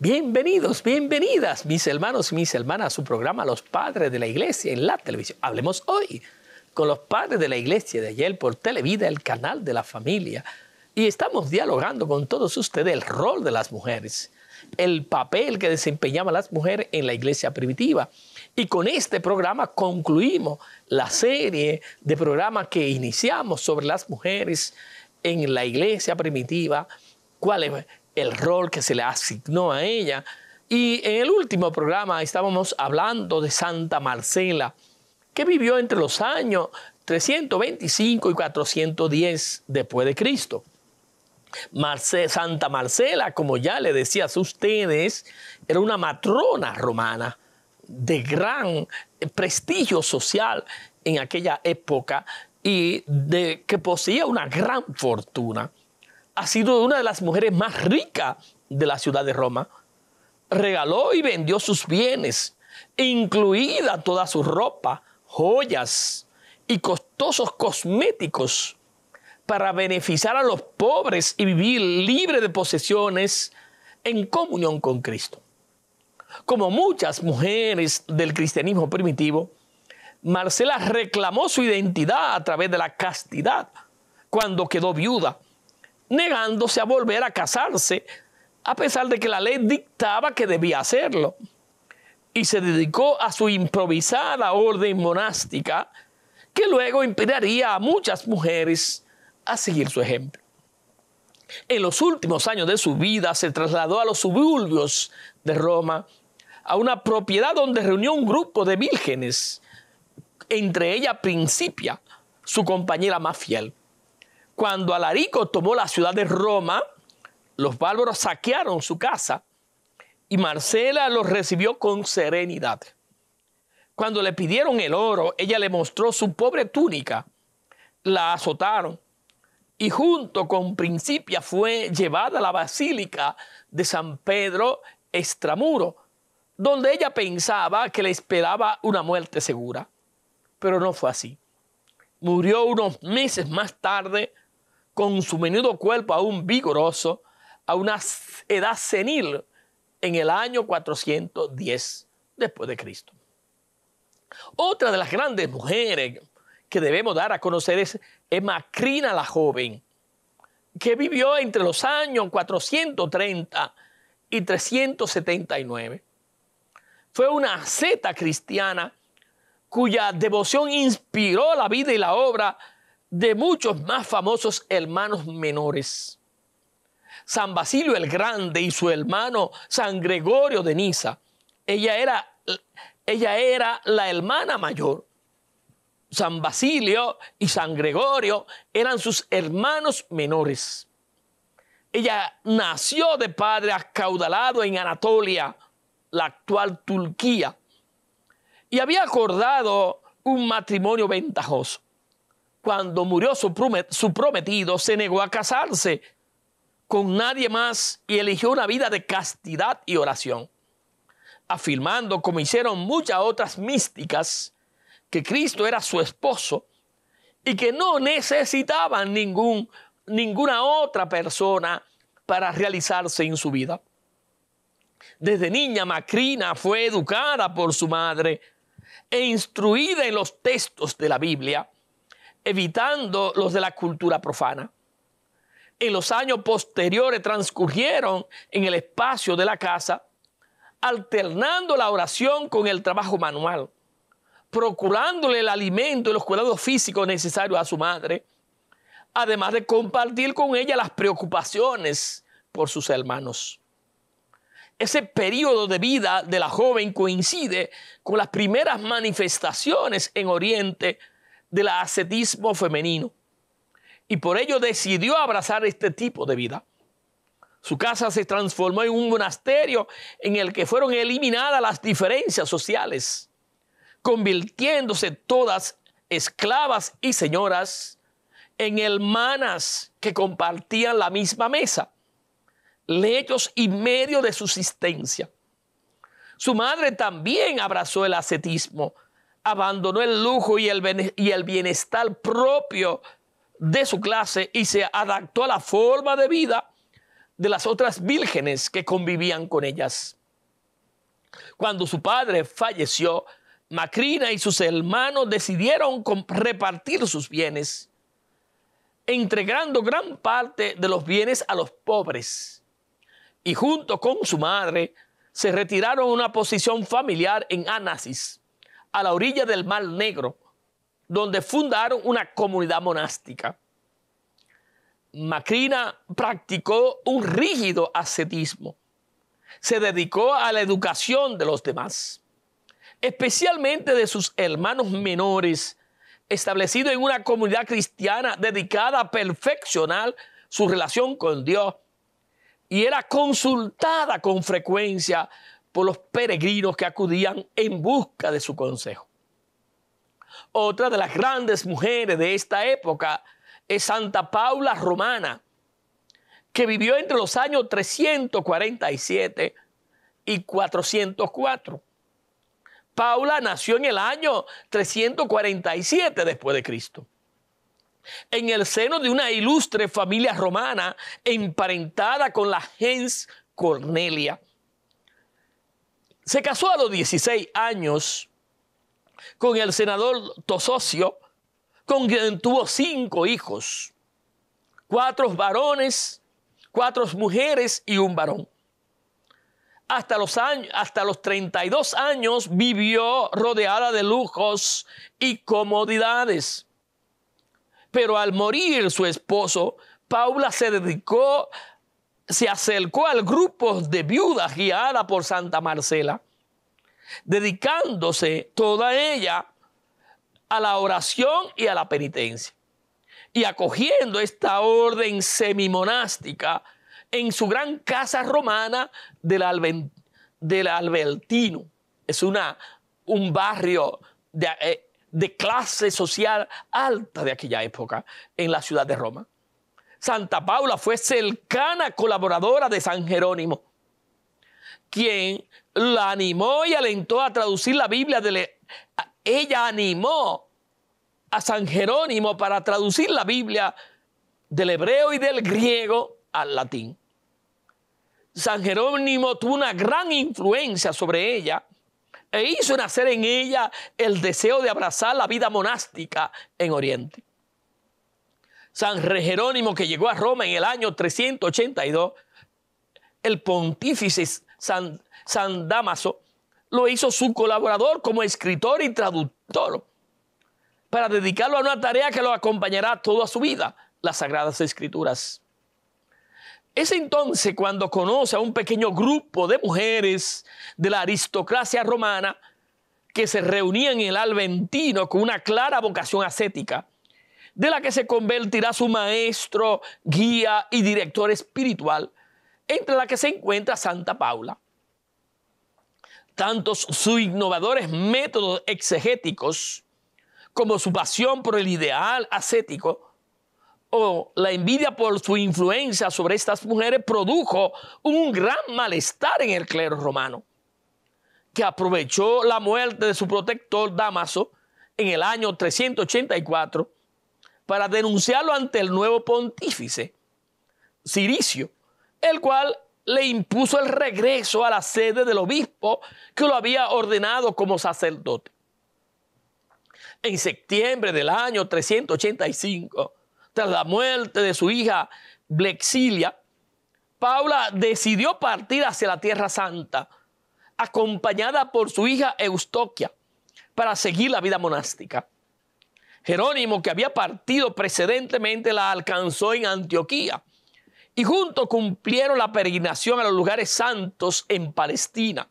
Bienvenidos, bienvenidas, mis hermanos y mis hermanas, a su programa Los Padres de la Iglesia en la televisión. Hablemos hoy con los padres de la Iglesia de ayer por Televida, el canal de la familia. Y estamos dialogando con todos ustedes el rol de las mujeres, el papel que desempeñaban las mujeres en la Iglesia primitiva. Y con este programa concluimos la serie de programas que iniciamos sobre las mujeres en la Iglesia primitiva. ¿Cuál es? el rol que se le asignó a ella. Y en el último programa estábamos hablando de Santa Marcela, que vivió entre los años 325 y 410 después de Cristo. Santa Marcela, como ya le decía a ustedes, era una matrona romana de gran eh, prestigio social en aquella época y de que poseía una gran fortuna ha sido una de las mujeres más ricas de la ciudad de Roma. Regaló y vendió sus bienes, incluida toda su ropa, joyas y costosos cosméticos para beneficiar a los pobres y vivir libre de posesiones en comunión con Cristo. Como muchas mujeres del cristianismo primitivo, Marcela reclamó su identidad a través de la castidad cuando quedó viuda negándose a volver a casarse, a pesar de que la ley dictaba que debía hacerlo. Y se dedicó a su improvisada orden monástica, que luego impediría a muchas mujeres a seguir su ejemplo. En los últimos años de su vida se trasladó a los suburbios de Roma, a una propiedad donde reunió un grupo de vírgenes, entre ellas Principia, su compañera más fiel. Cuando Alarico tomó la ciudad de Roma, los bárbaros saquearon su casa y Marcela los recibió con serenidad. Cuando le pidieron el oro, ella le mostró su pobre túnica, la azotaron y junto con Principia fue llevada a la basílica de San Pedro Extramuro, donde ella pensaba que le esperaba una muerte segura. Pero no fue así. Murió unos meses más tarde con su menudo cuerpo aún vigoroso, a una edad senil en el año 410 después de Cristo. Otra de las grandes mujeres que debemos dar a conocer es, Macrina la joven, que vivió entre los años 430 y 379. Fue una zeta cristiana cuya devoción inspiró la vida y la obra de de muchos más famosos hermanos menores. San Basilio el Grande y su hermano San Gregorio de Niza. Ella era, ella era la hermana mayor. San Basilio y San Gregorio eran sus hermanos menores. Ella nació de padre acaudalado en Anatolia, la actual Turquía, y había acordado un matrimonio ventajoso cuando murió su prometido, se negó a casarse con nadie más y eligió una vida de castidad y oración, afirmando, como hicieron muchas otras místicas, que Cristo era su esposo y que no necesitaban ningún, ninguna otra persona para realizarse en su vida. Desde niña, Macrina fue educada por su madre e instruida en los textos de la Biblia evitando los de la cultura profana. En los años posteriores transcurrieron en el espacio de la casa, alternando la oración con el trabajo manual, procurándole el alimento y los cuidados físicos necesarios a su madre, además de compartir con ella las preocupaciones por sus hermanos. Ese periodo de vida de la joven coincide con las primeras manifestaciones en Oriente del ascetismo femenino y por ello decidió abrazar este tipo de vida. Su casa se transformó en un monasterio en el que fueron eliminadas las diferencias sociales, convirtiéndose todas esclavas y señoras en hermanas que compartían la misma mesa, lechos y medio de subsistencia. Su madre también abrazó el ascetismo, abandonó el lujo y el, bienestar propio de su clase y se adaptó a la forma de vida de las otras vírgenes que convivían con ellas. Cuando su padre falleció, Macrina y sus hermanos decidieron repartir sus bienes, entregando gran parte de los bienes a los pobres. Y junto con su madre se retiraron a una posición familiar en Anasis, a la orilla del Mar Negro, donde fundaron una comunidad monástica. Macrina practicó un rígido ascetismo. Se dedicó a la educación de los demás, especialmente de sus hermanos menores, establecido en una comunidad cristiana dedicada a perfeccionar su relación con Dios. Y era consultada con frecuencia por los peregrinos que acudían en busca de su consejo. Otra de las grandes mujeres de esta época es Santa Paula Romana, que vivió entre los años 347 y 404. Paula nació en el año 347 después de Cristo. En el seno de una ilustre familia romana emparentada con la gens Cornelia. Se casó a los 16 años con el senador Tosocio, con quien tuvo cinco hijos, cuatro varones, cuatro mujeres y un varón. Hasta los, hasta los 32 años vivió rodeada de lujos y comodidades. Pero al morir su esposo, Paula se dedicó se acercó al grupo de viudas guiada por Santa Marcela, dedicándose toda ella a la oración y a la penitencia. Y acogiendo esta orden semimonástica en su gran casa romana del, Albertino. Es una, un barrio eh, de clase social alta de aquella época en la ciudad de Roma. Santa Paula fue cercana colaboradora de San Jerónimo, quien la animó y alentó a traducir la Biblia. De Ella animó a San Jerónimo para traducir la Biblia del hebreo y del griego al latín. San Jerónimo tuvo una gran influencia sobre ella e hizo nacer en ella el deseo de abrazar la vida monástica en Oriente. San Jerónimo, que llegó a Roma en el año 382, el pontífice San, San Damaso lo hizo su colaborador como escritor y traductor para dedicarlo a una tarea que lo acompañará toda su vida, las Sagradas Escrituras. Es entonces cuando conoce a un pequeño grupo de mujeres de la aristocracia romana que se reunían en el Alventino con una clara vocación ascética de la que se convertirá su maestro, guía y director espiritual, entre la que se encuentra Santa Paula. Tanto sus innovadores métodos exegéticos como su pasión por el ideal ascético o la envidia por su influencia sobre estas mujeres produjo un gran malestar en el clero romano, que aprovechó la muerte de su protector Damaso en el año 384 para denunciarlo ante el nuevo pontífice, Ciricio, el cual le impuso el regreso a la sede del obispo que lo había ordenado como sacerdote. En septiembre del año 385, tras la muerte de su hija Blexilia, Paula decidió partir hacia la Tierra Santa, acompañada por su hija Eustoquia, para seguir la vida monástica. Jerónimo, que había partido precedentemente, la alcanzó en Antioquía. Y juntos cumplieron la peregrinación a los lugares santos en Palestina.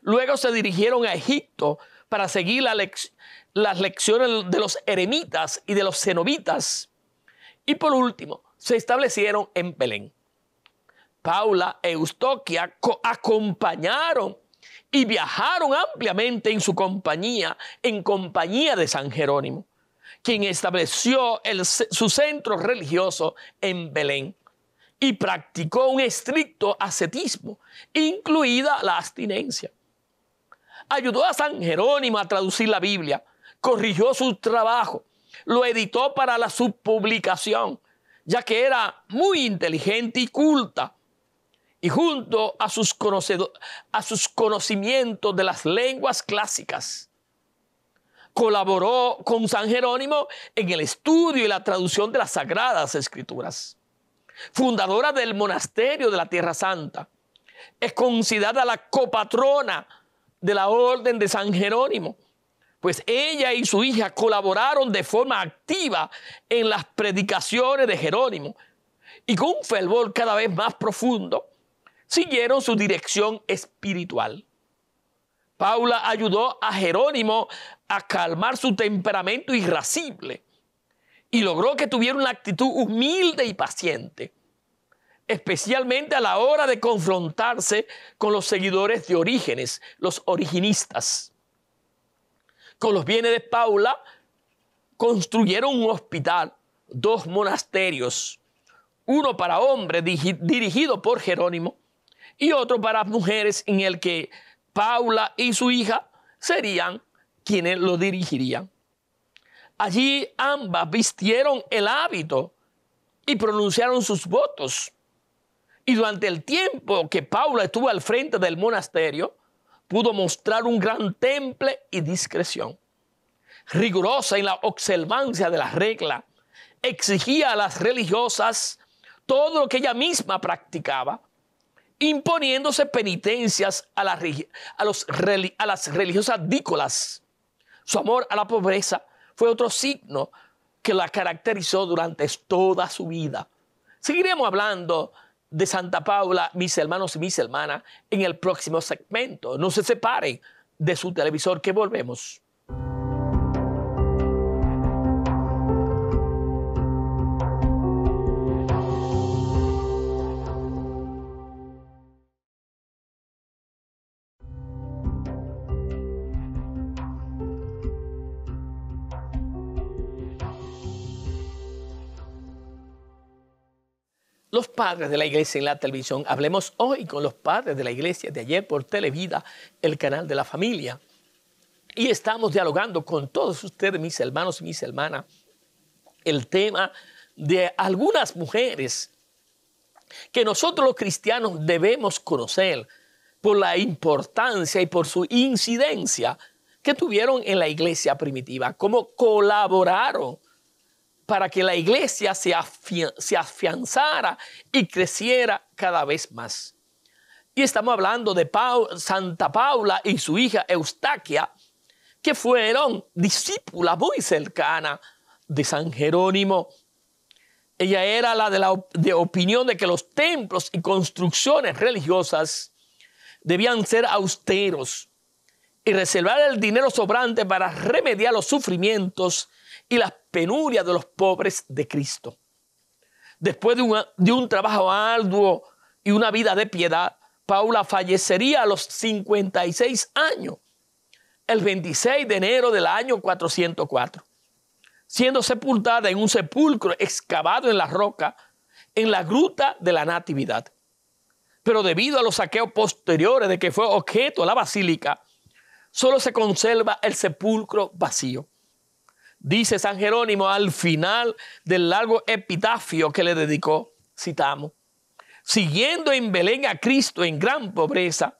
Luego se dirigieron a Egipto para seguir las lecciones de los eremitas y de los cenobitas. Y por último, se establecieron en Belén. Paula e Eustoquia acompañaron y viajaron ampliamente en su compañía, en compañía de San Jerónimo quien estableció su centro religioso en Belén y practicó un estricto ascetismo, incluida la abstinencia. Ayudó a San Jerónimo a traducir la Biblia, corrigió su trabajo, lo editó para la subpublicación, ya que era muy inteligente y culta. Y junto a sus conocimientos de las lenguas clásicas, colaboró con San Jerónimo en el estudio y la traducción de las Sagradas Escrituras. Fundadora del monasterio de la Tierra Santa, es considerada la copatrona de la Orden de San Jerónimo, pues ella y su hija colaboraron de forma activa en las predicaciones de Jerónimo y con un fervor cada vez más profundo siguieron su dirección espiritual. Paula ayudó a Jerónimo a calmar su temperamento irascible y logró que tuviera una actitud humilde y paciente, especialmente a la hora de confrontarse con los seguidores de Orígenes, los originistas. Con los bienes de Paula construyeron un hospital, dos monasterios, uno para hombres dirigido por Jerónimo y otro para mujeres en el que Paula y su hija serían quienes lo dirigirían. Allí ambas vistieron el hábito y pronunciaron sus votos. Y durante el tiempo que Paula estuvo al frente del monasterio, pudo mostrar un gran temple y discreción. Rigurosa en la observancia de la regla, exigía a las religiosas todo lo que ella misma practicaba, imponiéndose penitencias a, a, los, a las religiosas dícolas su amor a la pobreza fue otro signo que la caracterizó durante toda su vida. Seguiremos hablando de Santa Paula, mis hermanos y mis hermanas, en el próximo segmento. No se separen de su televisor que volvemos. Los padres de la iglesia en la televisión. Hablemos hoy con los padres de la iglesia de ayer por Televida, el canal de la familia. Y estamos dialogando con todos ustedes, mis hermanos y mis hermanas, el tema de algunas mujeres que nosotros los cristianos debemos conocer por la importancia y por su incidencia que tuvieron en la iglesia primitiva, cómo colaboraron para que la iglesia se, afianzara y creciera cada vez más. Y estamos hablando de Santa Paula y su hija Eustaquia, que fueron discípulas muy cercanas de San Jerónimo. Ella era la de la de opinión de que los templos y construcciones religiosas debían ser austeros y reservar el dinero sobrante para remediar los sufrimientos y las penurias de los pobres de Cristo. Después de, de un trabajo arduo y una vida de piedad, Paula fallecería a los 56 años, el 26 de enero del año 404, siendo sepultada en un sepulcro excavado en la roca, en la gruta de la Natividad. Pero debido a los saqueos posteriores de que fue objeto la basílica, solo se conserva el sepulcro vacío. Dice San Jerónimo al final del largo epitafio que le dedicó, citamos, siguiendo en Belén a Cristo en gran pobreza,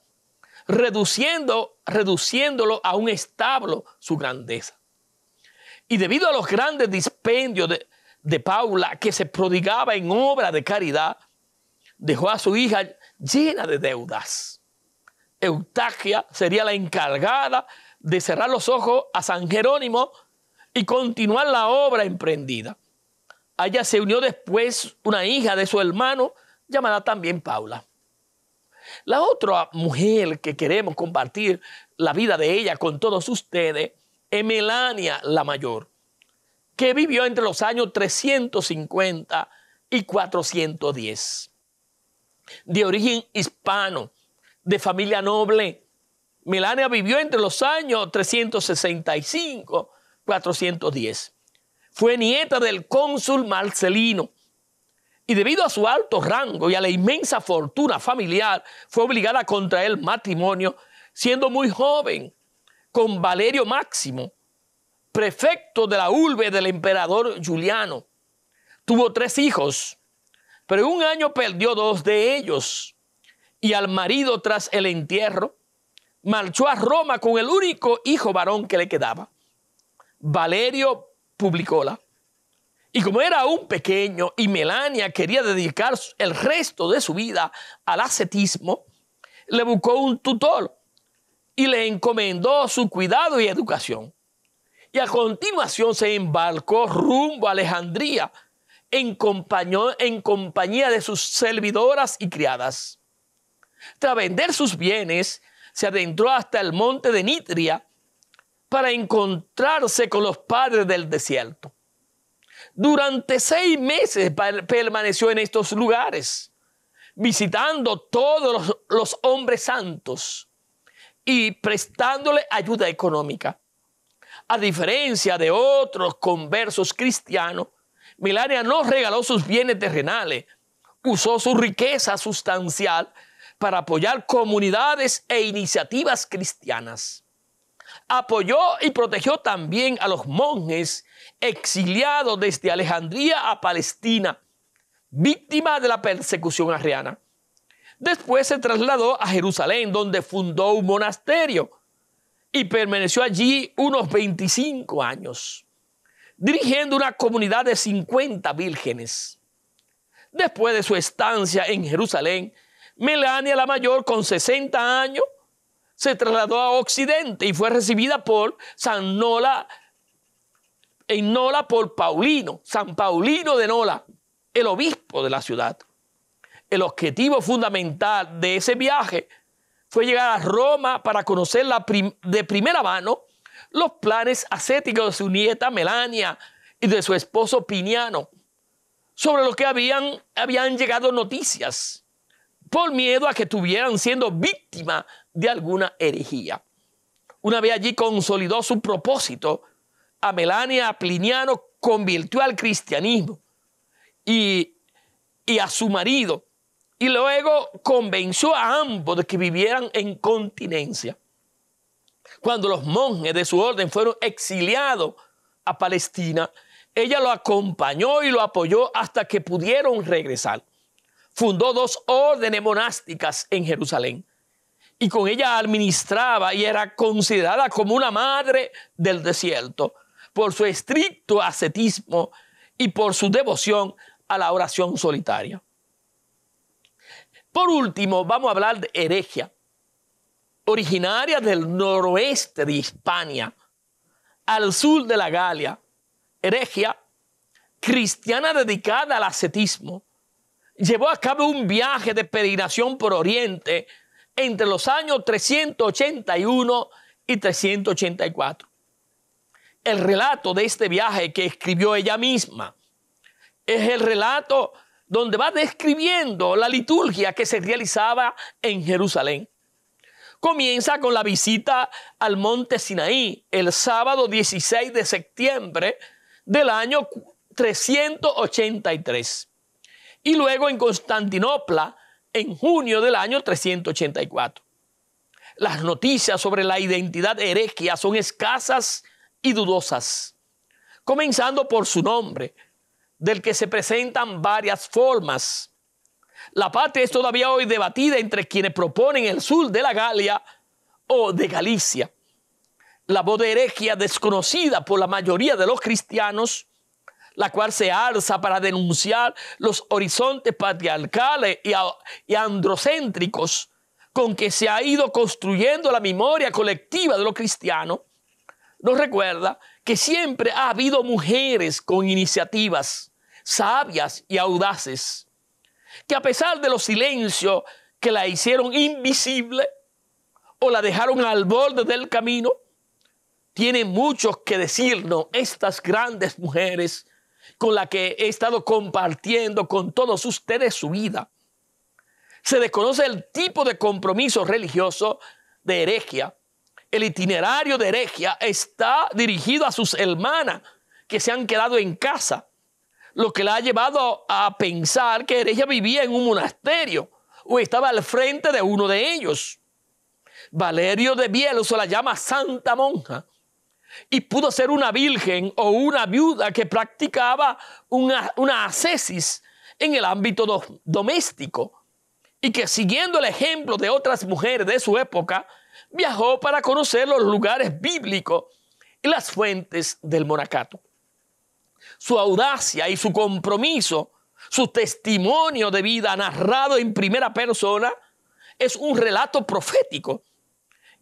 reduciendo, reduciéndolo a un establo su grandeza. Y debido a los grandes dispendios de, de Paula, que se prodigaba en obra de caridad, dejó a su hija llena de deudas. Eustaquia sería la encargada de cerrar los ojos a San Jerónimo y continuar la obra emprendida. Allá se unió después una hija de su hermano llamada también Paula. La otra mujer que queremos compartir la vida de ella con todos ustedes es Melania la mayor, que vivió entre los años 350 y 410. De origen hispano, de familia noble, Melania vivió entre los años 365 410. Fue nieta del cónsul Marcelino y debido a su alto rango y a la inmensa fortuna familiar fue obligada a contraer matrimonio siendo muy joven con Valerio Máximo, prefecto de la urbe del emperador Juliano. Tuvo tres hijos, pero en un año perdió dos de ellos y al marido tras el entierro marchó a Roma con el único hijo varón que le quedaba. Valerio Publicola. Y como era un pequeño y Melania quería dedicar el resto de su vida al ascetismo, le buscó un tutor y le encomendó su cuidado y educación. Y a continuación se embarcó rumbo a Alejandría en, en compañía de sus servidoras y criadas. Tras vender sus bienes, se adentró hasta el monte de Nitria para encontrarse con los padres del desierto. Durante seis meses permaneció en estos lugares, visitando todos los, hombres santos y prestándole ayuda económica. A diferencia de otros conversos cristianos, Milaria no regaló sus bienes terrenales, usó su riqueza sustancial para apoyar comunidades e iniciativas cristianas apoyó y protegió también a los monjes exiliados desde Alejandría a Palestina, víctimas de la persecución arriana. Después se trasladó a Jerusalén, donde fundó un monasterio y permaneció allí unos 25 años, dirigiendo una comunidad de 50 vírgenes. Después de su estancia en Jerusalén, Melania la mayor, con 60 años, se trasladó a Occidente y fue recibida por San Nola, en Nola por Paulino, San Paulino de Nola, el obispo de la ciudad. El objetivo fundamental de ese viaje fue llegar a Roma para conocer de primera mano los planes ascéticos de su nieta Melania y de su esposo Piniano, sobre lo que habían, habían llegado noticias por miedo a que estuvieran siendo víctimas de alguna herejía. Una vez allí consolidó su propósito, a Melania Pliniano convirtió al cristianismo y, y a su marido, y luego convenció a ambos de que vivieran en continencia. Cuando los monjes de su orden fueron exiliados a Palestina, ella lo acompañó y lo apoyó hasta que pudieron regresar fundó dos órdenes monásticas en Jerusalén y con ella administraba y era considerada como una madre del desierto por su estricto ascetismo y por su devoción a la oración solitaria. Por último, vamos a hablar de heregia, originaria del noroeste de Hispania, al sur de la Galia. Heregia, cristiana dedicada al ascetismo, llevó a cabo un viaje de peregrinación por Oriente entre los años 381 y 384. El relato de este viaje que escribió ella misma es el relato donde va describiendo la liturgia que se realizaba en Jerusalén. Comienza con la visita al monte Sinaí el sábado 16 de septiembre del año 383 y luego en Constantinopla en junio del año 384. Las noticias sobre la identidad heregia son escasas y dudosas, comenzando por su nombre, del que se presentan varias formas. La patria es todavía hoy debatida entre quienes proponen el sur de la Galia o de Galicia. La voz de desconocida por la mayoría de los cristianos la cual se alza para denunciar los horizontes patriarcales y, androcéntricos con que se ha ido construyendo la memoria colectiva de los cristianos, nos recuerda que siempre ha habido mujeres con iniciativas sabias y audaces, que a pesar de los silencios que la hicieron invisible o la dejaron al borde del camino, tienen muchos que decirnos estas grandes mujeres con la que he estado compartiendo con todos ustedes su vida. Se desconoce el tipo de compromiso religioso de heregia. El itinerario de heregia está dirigido a sus hermanas que se han quedado en casa, lo que la ha llevado a pensar que herejia vivía en un monasterio o estaba al frente de uno de ellos. Valerio de Bielso la llama santa monja y pudo ser una virgen o una viuda que practicaba una, una ascesis en el ámbito doméstico y que siguiendo el ejemplo de otras mujeres de su época, viajó para conocer los lugares bíblicos y las fuentes del monacato. Su audacia y su compromiso, su testimonio de vida narrado en primera persona, es un relato profético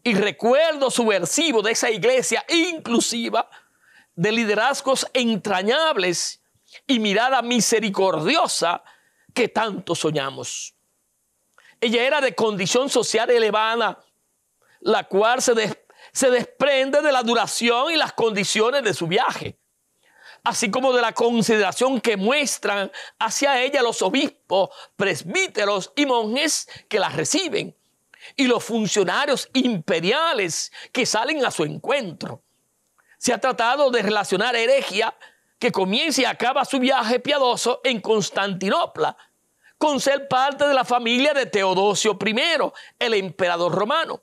y recuerdo subversivo de esa iglesia inclusiva, de liderazgos entrañables y mirada misericordiosa que tanto soñamos. Ella era de condición social elevada, la cual se, se desprende de la duración y las condiciones de su viaje, así como de la consideración que muestran hacia ella los obispos, presbíteros y monjes que la reciben y los funcionarios imperiales que salen a su encuentro. Se ha tratado de relacionar herejía que comienza y acaba su viaje piadoso en Constantinopla con ser parte de la familia de Teodosio I, el emperador romano,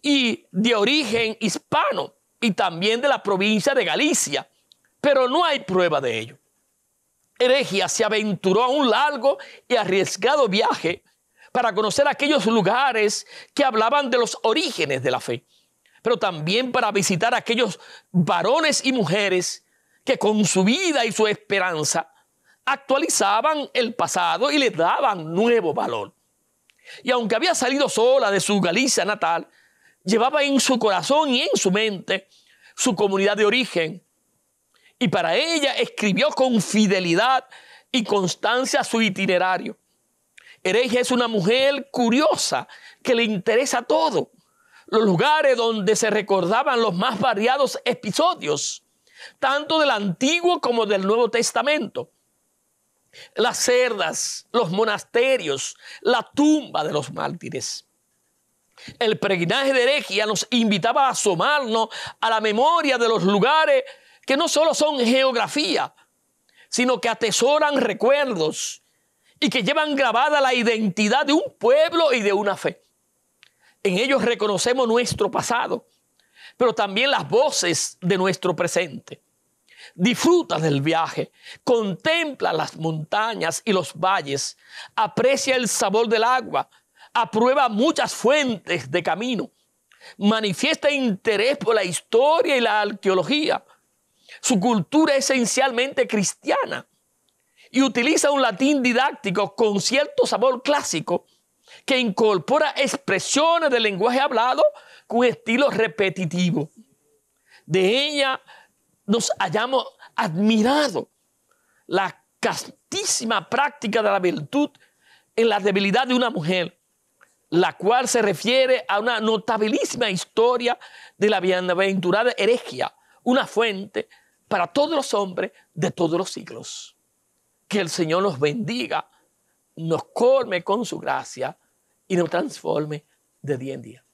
y de origen hispano y también de la provincia de Galicia, pero no hay prueba de ello. Heregia se aventuró a un largo y arriesgado viaje para conocer aquellos lugares que hablaban de los orígenes de la fe, pero también para visitar aquellos varones y mujeres que con su vida y su esperanza actualizaban el pasado y les daban nuevo valor. Y aunque había salido sola de su Galicia natal, llevaba en su corazón y en su mente su comunidad de origen. Y para ella escribió con fidelidad y constancia su itinerario Herejia es una mujer curiosa que le interesa todo. Los lugares donde se recordaban los más variados episodios, tanto del Antiguo como del Nuevo Testamento. Las cerdas, los monasterios, la tumba de los mártires. El peregrinaje de Heregia nos invitaba a asomarnos a la memoria de los lugares que no solo son geografía, sino que atesoran recuerdos, y que llevan grabada la identidad de un pueblo y de una fe. En ellos reconocemos nuestro pasado, pero también las voces de nuestro presente. Disfruta del viaje, contempla las montañas y los valles, aprecia el sabor del agua, aprueba muchas fuentes de camino, manifiesta interés por la historia y la arqueología. Su cultura es esencialmente cristiana y utiliza un latín didáctico con cierto sabor clásico que incorpora expresiones del lenguaje hablado con estilo repetitivo. De ella nos hayamos admirado la castísima práctica de la virtud en la debilidad de una mujer, la cual se refiere a una notabilísima historia de la bienaventurada herejía, una fuente para todos los hombres de todos los siglos. Que el Señor nos bendiga, nos colme con su gracia y nos transforme de día en día.